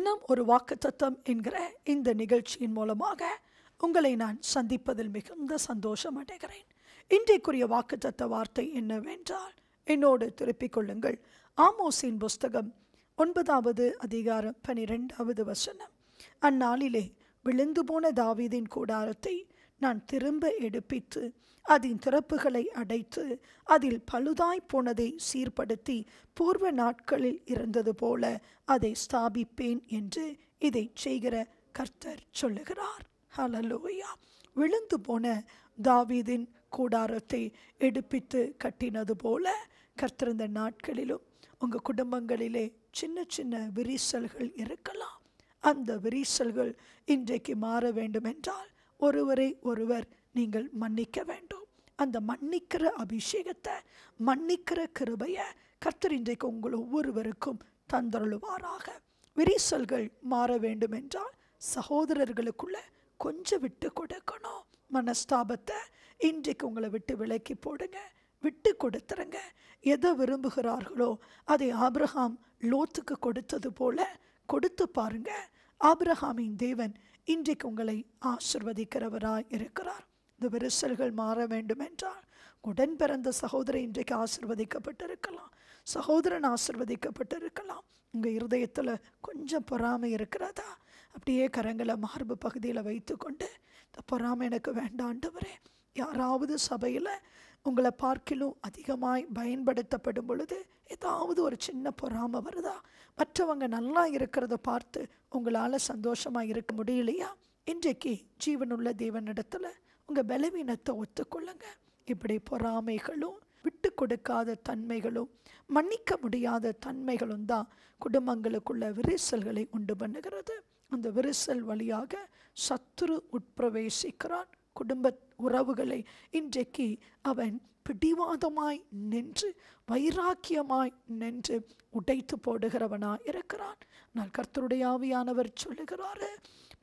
தினம் ஒரு வாக்கு தத்தம் என்கிற இந்த நிகழ்ச்சியின் மூலமாக உங்களை நான் சந்திப்பதில் மிகுந்த சந்தோஷம் அடைகிறேன் இன்றைக்குரிய வாக்கு தத்த வார்த்தை என்னவென்றால் என்னோடு திருப்பிக் கொள்ளுங்கள் ஆமோசின் புஸ்தகம் ஒன்பதாவது அதிகாரம் பனிரெண்டாவது வசனம் அந்நாளிலே விழுந்து போன தாவீதின் கூடாரத்தை நான் திரும்ப எடுப்பித்து அதன் திறப்புகளை அடைத்து அதில் பழுதாய் போனதை சீர்படுத்தி பூர்வ நாட்களில் இருந்தது போல அதை ஸ்தாபிப்பேன் என்று இதை செய்கிற கர்த்தர் சொல்லுகிறார் ஹலலோயா விழுந்து போன தாவீதின் கூடாரத்தை எடுப்பித்து கட்டினது போல கர்த்தர் இந்த நாட்களிலும் உங்கள் குடும்பங்களிலே சின்ன சின்ன விரிசல்கள் இருக்கலாம் அந்த விரிசல்கள் இன்றைக்கு மாற வேண்டும் என்றால் ஒருவரை ஒருவர் நீங்கள் மன்னிக்க வேண்டும் அந்த மன்னிக்கிற அபிஷேகத்தை மன்னிக்கிற கிருபையை கர்த்தர் இன்றைக்கு உங்கள் ஒவ்வொருவருக்கும் தந்தருளுவாராக விரிசல்கள் மாற வேண்டும் என்றால் சகோதரர்களுக்குள்ள கொஞ்சம் விட்டு கொடுக்கணும் மனஸ்தாபத்தை இன்றைக்கு உங்களை விட்டு விலக்கி போடுங்க விட்டு கொடுத்துருங்க எதை விரும்புகிறார்களோ அதை ஆப்ரஹாம் லோத்துக்கு கொடுத்தது போல கொடுத்து பாருங்க ஆப்ரஹாமின் தேவன் இன்றைக்கு உங்களை ஆசிர்வதிக்கிறவராய் இருக்கிறார் இந்த விரிசல்கள் மாற வேண்டும் என்றால் உடன் பிறந்த சகோதரன் இன்றைக்கு ஆசிர்வதிக்கப்பட்டிருக்கலாம் சகோதரன் ஆசிர்வதிக்கப்பட்டிருக்கலாம் உங்கள் இருதயத்தில் கொஞ்சம் பொறாமை இருக்கிறதா அப்படியே கரங்களை மார்பு பகுதியில் வைத்துக்கொண்டு இந்த பொறாமை எனக்கு வேண்டாண்டு வரேன் யாராவது சபையில் உங்களை பார்க்கிலும் அதிகமாய் பயன்படுத்தப்படும் பொழுது ஏதாவது ஒரு சின்ன பொறாமல் வருதா மற்றவங்க நல்லா இருக்கிறத பார்த்து உங்களால் சந்தோஷமாக இருக்க முடியலையா இன்றைக்கு ஜீவனுள்ள தேவனிடத்தில் உங்கள் பலவீனத்தை ஒத்துக்கொள்ளுங்க இப்படி பொறாமைகளும் விட்டு கொடுக்காத தன்மைகளும் மன்னிக்க முடியாத தன்மைகளும் தான் குடும்பங்களுக்குள்ள விரிசல்களை உண்டு பண்ணுகிறது அந்த விரிசல் வழியாக சத்துரு உட்பிரவேசிக்கிறான் குடும்ப உறவுகளை இன்றைக்கு அவன் பிடிவாதமாய் நின்று வைராக்கியமாய் நின்று உடைத்து போடுகிறவனா இருக்கிறான் நான் கர்த்தருடைய ஆவியானவர் சொல்லுகிறாரு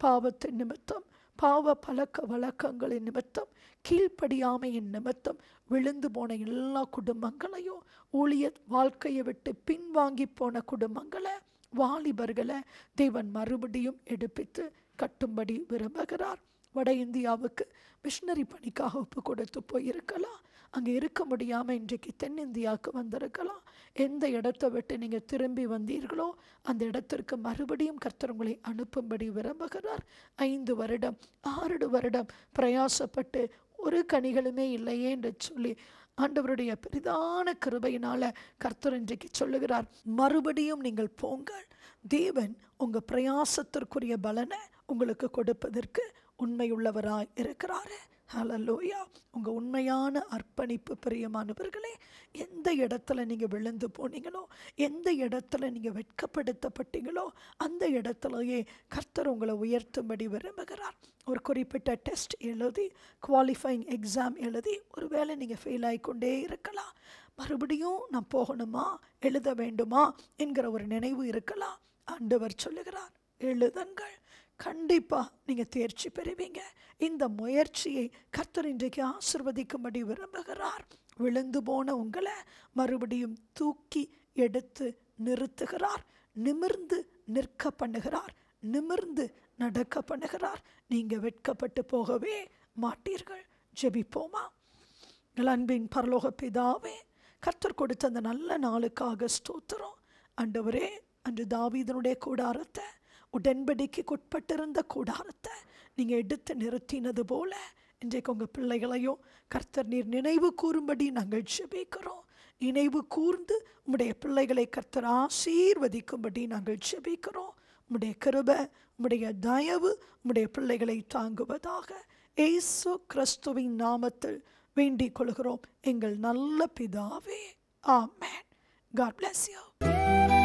பாவத்தின் நிமித்தம் பாவ பழக்க வழக்கங்களின் நிமித்தம் கீழ்ப்படியாமையின் நிமித்தம் விழுந்து போன எல்லா குடும்பங்களையும் ஊழிய வாழ்க்கையை விட்டு பின்வாங்கி போன குடும்பங்களை வாலிபர்களை தேவன் மறுபடியும் எடுப்பித்து கட்டும்படி விரும்புகிறார் வட இந்தியாவுக்கு மிஷினரி பணிக்காக ஒப்பு கொடுத்து போயிருக்கலாம் அங்கே இருக்க முடியாமல் இன்றைக்கு தென்னிந்தியாவுக்கு வந்திருக்கலாம் எந்த இடத்தை விட்டு நீங்கள் திரும்பி வந்தீர்களோ அந்த இடத்திற்கு மறுபடியும் கர்த்தர் உங்களை அனுப்பும்படி விரும்புகிறார் ஐந்து வருடம் ஆறு வருடம் பிரயாசப்பட்டு ஒரு கனிகளுமே இல்லையே என்று சொல்லி ஆண்டவருடைய பெரிதான கிருபையினால் கர்த்தர் இன்றைக்கு சொல்லுகிறார் மறுபடியும் நீங்கள் போங்கள் தேவன் உங்கள் பிரயாசத்திற்குரிய பலனை உங்களுக்கு கொடுப்பதற்கு உண்மையுள்ளவராய் இருக்கிறாரு ஹலலோயா உங்கள் உண்மையான அர்ப்பணிப்பு பிரியமானவர்களே எந்த இடத்துல நீங்கள் விழுந்து போனீங்களோ எந்த இடத்துல நீங்கள் வெட்கப்படுத்தப்பட்டீங்களோ அந்த இடத்துலையே கர்த்தர் உங்களை உயர்த்தும்படி விரும்புகிறார் ஒரு குறிப்பிட்ட டெஸ்ட் எழுதி குவாலிஃபைங் எக்ஸாம் எழுதி ஒரு வேளை நீங்கள் ஃபெயில் ஆகிக்கொண்டே இருக்கலாம் மறுபடியும் நான் போகணுமா எழுத வேண்டுமா என்கிற ஒரு நினைவு இருக்கலாம் ஆண்டவர் சொல்லுகிறார் எழுதுங்கள் கண்டிப்பாக நீங்கள் தேர்ச்சி பெறுவீங்க இந்த முயற்சியை கர்த்தர் இன்றைக்கு ஆசிர்வதிக்கும்படி விரும்புகிறார் விழுந்து போன உங்களை மறுபடியும் தூக்கி எடுத்து நிறுத்துகிறார் நிமிர்ந்து நிற்க பண்ணுகிறார் நிமிர்ந்து நடக்க பண்ணுகிறார் நீங்கள் வெட்கப்பட்டு போகவே மாட்டீர்கள் ஜெபிப்போமா அன்பின் பரலோக பிதாவே கர்த்தர் கொடுத்த அந்த நல்ல நாளுக்காக ஸ்தோத்திரம் அண்டவரே அன்று தாவீதனுடைய கூடாரத்தை உடன்படிக்கைக்குட்பட்டிருந்த கூடாரத்தை நீங்கள் எடுத்து நிறுத்தினது போல இன்றைக்கு உங்கள் பிள்ளைகளையும் கர்த்தர் நீர் நினைவு கூறும்படி நாங்கள் ஜெபிக்கிறோம் நினைவு கூர்ந்து உம்முடைய பிள்ளைகளை கர்த்தர் ஆசீர்வதிக்கும்படி நாங்கள் ஜெபிக்கிறோம் உம்முடைய கிருப உம்முடைய தயவு உம்முடைய பிள்ளைகளை தாங்குவதாக ஏசு கிறிஸ்துவின் நாமத்தில் வேண்டிக் கொள்கிறோம் எங்கள் நல்ல பிதாவே ஆமேன் காட் பிளஸ் யூ